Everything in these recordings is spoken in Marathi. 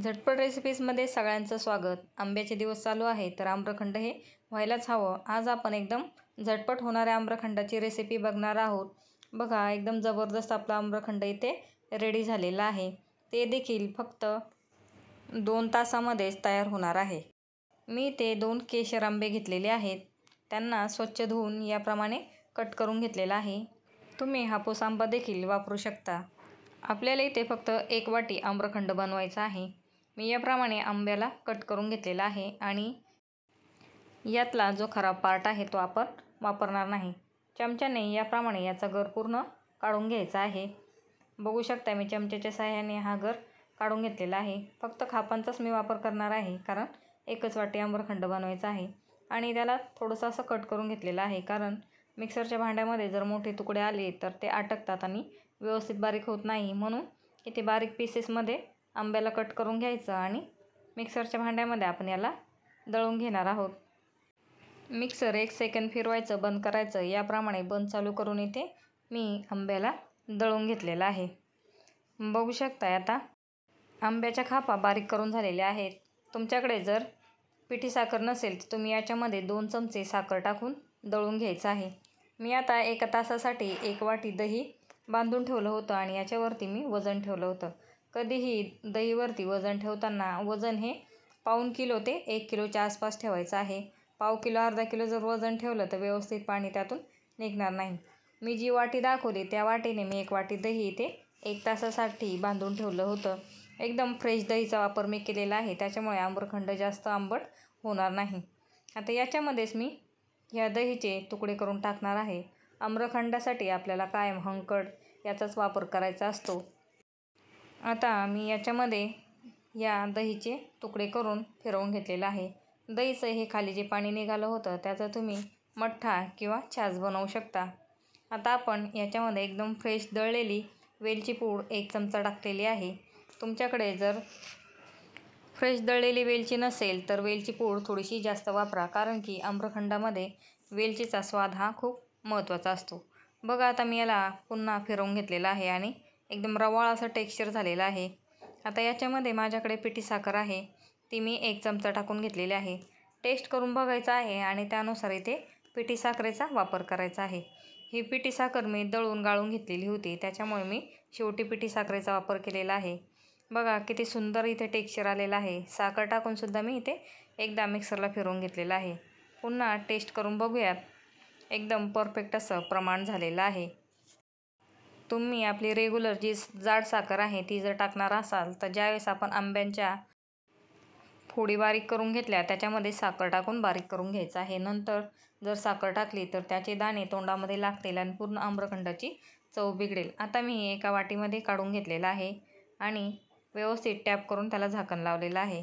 झटपट रेसिपीजमध्ये सगळ्यांचं स्वागत आंब्याचे दिवस चालू आहे तर आम्रखंड हे व्हायलाच हवं आज आपण एकदम झटपट होणाऱ्या आम्रखंडाची रेसिपी बघणार आहोत बघा एकदम जबरदस्त आपला आम्रखंड इथे रेडी झालेला आहे ते देखील फक्त दोन तासामध्येच तयार होणार आहे मी ते दोन केशर आंबे घेतलेले आहेत त्यांना स्वच्छ धुवून याप्रमाणे कट करून घेतलेला आहे तुम्ही हापूस आंबा देखील वापरू शकता आपल्याला इथे फक्त एक वाटी आम्रखंड बनवायचा आहे मी याप्रमाणे आंब्याला कट करून घेतलेला आहे आणि यातला जो खराब पार्ट आहे तो आपण वापरणार नाही चमच्याने याप्रमाणे याचा गर पूर्ण काढून घ्यायचा आहे बघू शकता मी चमच्याच्या सहाय्याने हा गर काढून घेतलेला आहे फक्त खापांचाच मी वापर करणार आहे कारण एकच वाटी आंबरखंड बनवायचा आहे आणि त्याला थोडंसं असं कट करून घेतलेलं आहे कारण मिक्सरच्या भांड्यामध्ये जर मोठे तुकडे आले तर ते आटकतात आणि व्यवस्थित बारीक होत नाही म्हणून इथे बारीक पीसेसमध्ये आंब्याला कट करून घ्यायचं आणि मिक्सरच्या भांड्यामध्ये आपण याला दळून घेणार आहोत मिक्सर एक सेकंड फिरवायचं बंद करायचं याप्रमाणे बंद चालू करून इथे मी आंब्याला दळून घेतलेलं आहे बघू शकताय आता आंब्याच्या खापा बारीक करून झालेल्या आहेत तुमच्याकडे जर पिठी साखर नसेल तर तुम्ही याच्यामध्ये दोन चमचे साखर टाकून दळून घ्यायचं आहे मी आता एका तासासाठी एक वाटी दही बांधून ठेवलं होतं आणि याच्यावरती मी वजन ठेवलं होतं कधीही दहीवरती वजन ठेवताना वजन हे पाऊन किलो ते एक किलोच्या आसपास ठेवायचं आहे पाव किलो अर्धा किलो जर वजन ठेवलं तर व्यवस्थित पाणी त्यातून निघणार नाही मी जी वाटी दाखवली त्या वाटीने मी एक वाटी दही इथे एक तासासाठी बांधून ठेवलं होतं एकदम फ्रेश दहीचा वापर मी केलेला आहे त्याच्यामुळे आंबरखंड जास्त आंबट होणार नाही आता याच्यामध्येच मी ह्या दहीचे तुकडे करून टाकणार आहे आम्रखंडासाठी आपल्याला कायम हंकड याचाच वापर करायचा असतो आता मी याच्यामध्ये या दहीचे तुकडे करून फिरवून घेतलेलं आहे दहीचं हे खाली जे पाणी निघालं होतं त्याचा तुम्ही मठ्ठा किंवा छास बनवू शकता आता आपण याच्यामध्ये एकदम फ्रेश दळलेली वेलची पूड एक चमचा टाकलेली आहे तुमच्याकडे जर फ्रेश दळलेली वेलची नसेल तर वेलची पूड थोडीशी जास्त वापरा कारण की आम्रखंडामध्ये वेलचीचा स्वाद हा खूप महत्त्वाचा असतो बघा आता मी याला पुन्हा फिरवून घेतलेला आहे आणि एकदम रवाळ असं टेक्स्चर झालेलं आहे आता याच्यामध्ये माझ्याकडे पिठी साखर आहे ती मी एक चमचा टाकून घेतलेली आहे टेस्ट करून बघायचं आहे आणि त्यानुसार इथे पिठी साखरेचा वापर करायचा आहे ही पिठी साखर मी दळून गाळून घेतलेली होती त्याच्यामुळे मी शेवटी पिठी साखरेचा वापर केलेला आहे बघा किती सुंदर इथे टेक्स्चर आलेलं आहे साखर टाकूनसुद्धा मी इथे एकदा मिक्सरला फिरवून घेतलेला आहे पुन्हा टेस्ट करून बघूयात एकदम परफेक्ट असं प्रमाण झालेलं आहे तुम्ही आपली रेग्युलर जी जाड साखर आहे ती जर टाकणार असाल तर ज्यावेळेस आपण आंब्यांच्या फोडी बारीक करून घेतल्या त्याच्यामध्ये साखर टाकून बारीक करून घ्यायचं आहे नंतर जर साखर टाकली तर त्याचे दाणे तोंडामध्ये लागतील आणि पूर्ण आम्रखंडाची चव बिघडेल आता मी एका वाटीमध्ये काढून घेतलेला आहे आणि व्यवस्थित टॅप करून त्याला झाकण लावलेलं आहे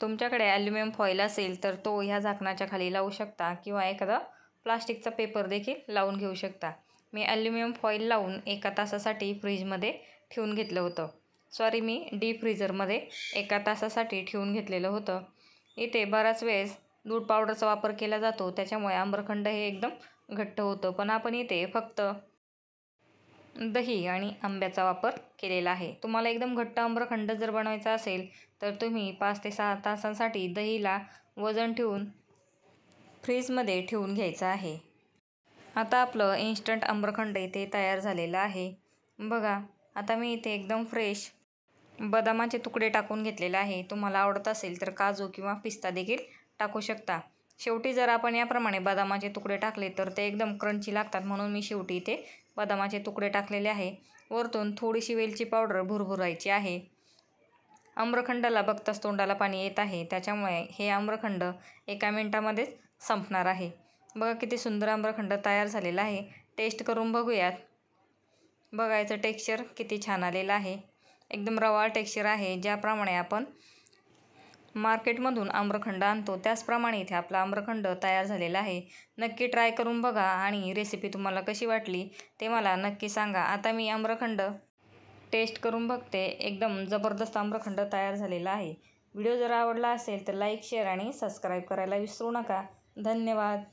तुमच्याकडे ॲल्युमिनियम फॉईल असेल तर तो ह्या झाकणाच्या खाली लावू शकता किंवा एखादा प्लास्टिकचा पेपर देखील लावून घेऊ शकता मी ॲल्युमिनियम फॉईल लावून एका तासासाठी फ्रीजमध्ये ठेवून घेतलं होतं सॉरी मी डीप फ्रीजरमध्ये एका तासासाठी ठेवून घेतलेलं होतं इथे बराच वेळेस दूध पावडरचा वापर केला जातो त्याच्यामुळे आम्रखंड हे एकदम घट्ट होतं पण आपण इथे फक्त दही आणि आंब्याचा वापर केलेला आहे तुम्हाला एकदम घट्ट आम्रखंड जर बनवायचा असेल तर तुम्ही पाच ते सहा तासांसाठी दहीला वजन ठेवून फ्रीजमध्ये ठेवून घ्यायचं आहे आता आपलं इन्स्टंट आम्रखंड इथे तयार झालेलं आहे बघा आता मी इथे एकदम फ्रेश बदामाचे तुकडे टाकून घेतलेले आहे तुम्हाला आवडत असेल तर काजू किंवा पिस्ता देखील टाकू शकता शेवटी जर आपण याप्रमाणे बदामाचे तुकडे टाकले तर ते एकदम क्रंची लागतात म्हणून मी शेवटी इथे बदामाचे तुकडे टाकलेले आहे वरतून थोडीशी वेलची पावडर भुरभुरायची आहे आम्रखंडाला बघताच तोंडाला पाणी येत आहे त्याच्यामुळे हे आम्रखंड एका मिनटामध्येच संपणार आहे बघा किती सुंदर आम्रखंड तयार झालेला आहे टेस्ट करून बघूयात बघायचं याचं टेक्स्चर किती छान आलेलं आहे एकदम रवाळ टेक्स्चर आहे ज्याप्रमाणे आपण मार्केटमधून आम्रखंड आणतो त्याचप्रमाणे इथे आपला आम्रखंड तयार झालेला आहे नक्की ट्राय करून बघा आणि रेसिपी तुम्हाला कशी वाटली ते मला नक्की सांगा आता मी आम्रखंड टेस्ट करून बघते एकदम जबरदस्त आम्रखंड तयार झालेला आहे व्हिडिओ जर आवडला असेल तर लाईक शेअर आणि सबस्क्राईब करायला विसरू नका धन्यवाद